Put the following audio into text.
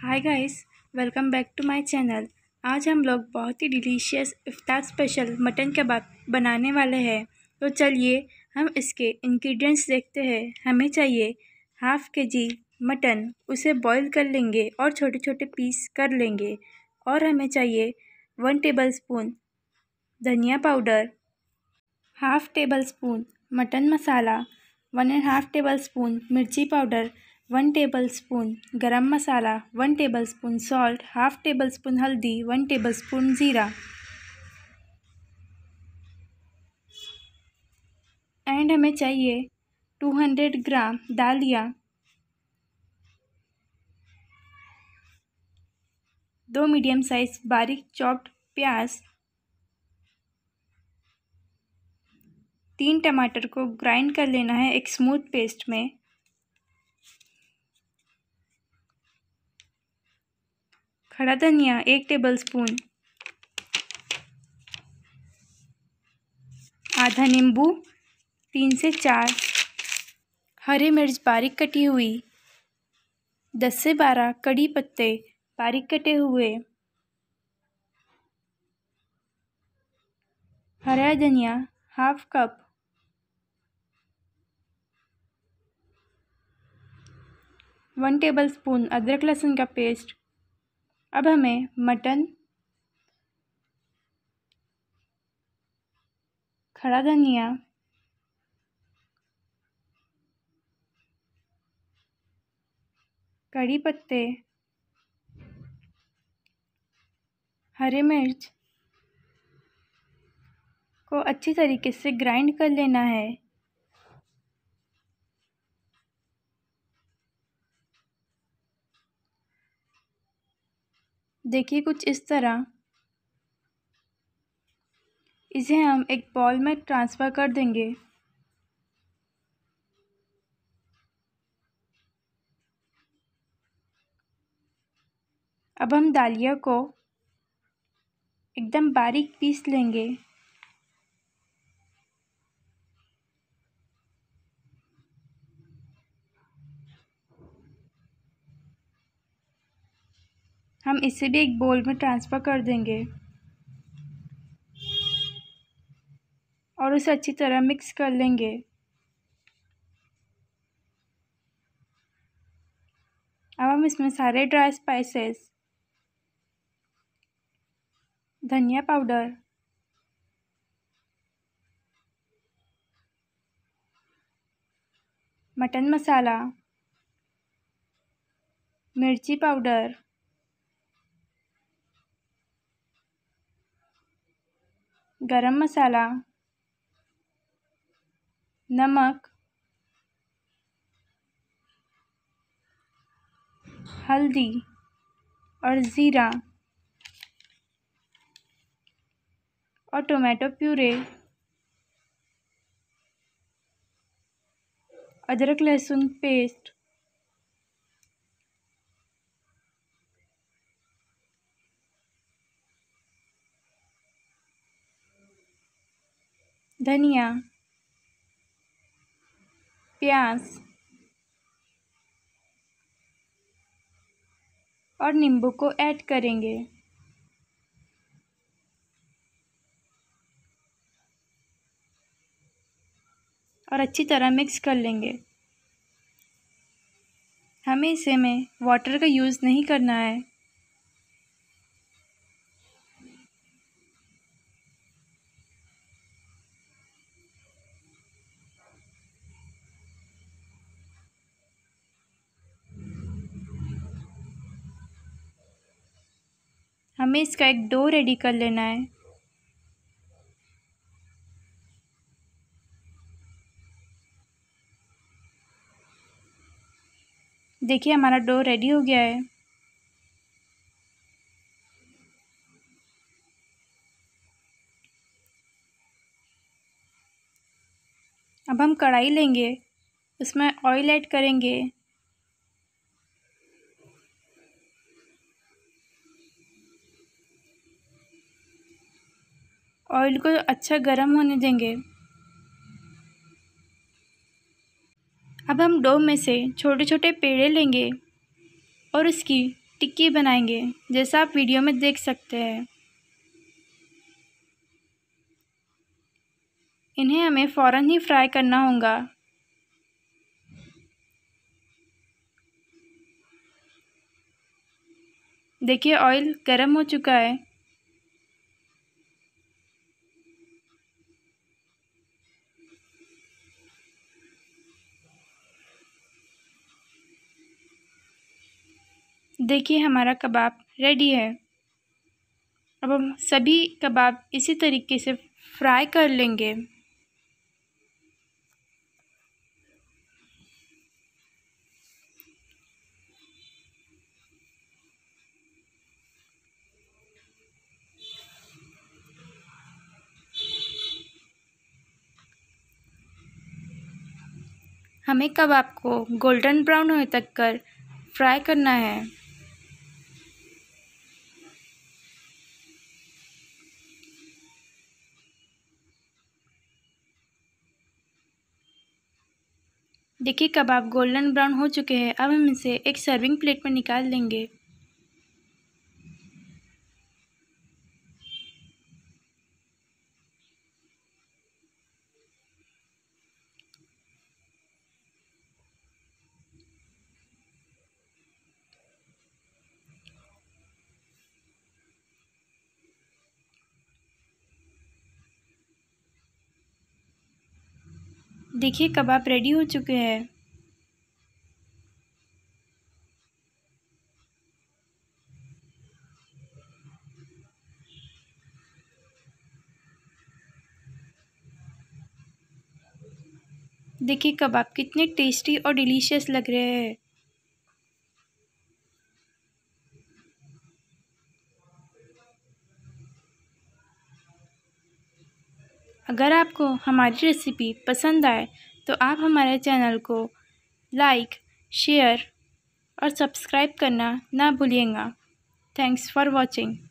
hi guys welcome back to my channel आज हम लोग बहुत ही डिलीशियस इफ्तार स्पेशल मटन कबाब बनाने वाले हैं तो चलिए हम इसके इंग्रेडिएंट्स देखते हैं हमें चाहिए हाफ़ के जी मटन उसे बॉईल कर लेंगे और छोटे छोटे पीस कर लेंगे और हमें चाहिए वन टेबल स्पून धनिया powder half tablespoon mutton मसाला one and half tablespoon मिर्ची पाउडर वन टेबल स्पून गरम मसाला one tablespoon salt half tablespoon हल्दी वन टेबल स्पून ज़ीरा एंड हमें चाहिए टू हंड्रेड ग्राम दालिया दो मीडियम साइज़ बारीक चॉप्ड प्याज तीन टमाटर को ग्राइंड कर लेना है एक स्मूथ पेस्ट में खड़ा धनिया एक टेबल स्पून आधा नींबू तीन से चार हरी मिर्च बारीक कटी हुई दस से बारह कड़ी पत्ते बारीक कटे हुए हरा धनिया half cup one tablespoon अदरक लहसुन का पेस्ट अब हमें मटन खड़ा धनिया कड़ी पत्ते हरे मिर्च को अच्छी तरीके से ग्राइंड कर लेना है देखिए कुछ इस तरह इसे हम एक बॉल में ट्रांसफ़र कर देंगे अब हम दालिया को एकदम बारीक पीस लेंगे हम इसे भी एक बोल में ट्रांसफ़र कर देंगे और उसे अच्छी तरह मिक्स कर लेंगे अब हम इसमें सारे ड्राई स्पाइसेस धनिया पाउडर मटन मसाला मिर्ची पाउडर गरम मसाला नमक हल्दी और ज़ीरा और टोमेटो प्यूरे अदरक लहसुन पेस्ट धनिया प्याज और नींबू को ऐड करेंगे और अच्छी तरह मिक्स कर लेंगे हमें इसे में वाटर का यूज़ नहीं करना है हमें इसका एक डो रेडी कर लेना है देखिए हमारा डो रेडी हो गया है अब हम कढ़ाई लेंगे उसमें ऑयल ऐड करेंगे ऑयल को अच्छा गर्म होने देंगे अब हम डो में से छोटे छोटे पेड़े लेंगे और उसकी टिक्की बनाएंगे जैसा आप वीडियो में देख सकते हैं इन्हें हमें फ़ौर ही फ्राई करना होगा देखिए ऑयल गर्म हो चुका है देखिए हमारा कबाब रेडी है अब हम सभी कबाब इसी तरीके से फ्राई कर लेंगे हमें कबाब को गोल्डन ब्राउन होने तक कर फ्राई करना है देखिए कबाब गोल्डन ब्राउन हो चुके हैं अब हम इसे एक सर्विंग प्लेट में निकाल लेंगे देखिए कबाब रेडी हो चुके हैं देखिए कबाब कितने टेस्टी और डिलीशियस लग रहे हैं अगर आपको हमारी रेसिपी पसंद आए तो आप हमारे चैनल को लाइक शेयर और सब्सक्राइब करना ना भूलिएगा थैंक्स फॉर वॉचिंग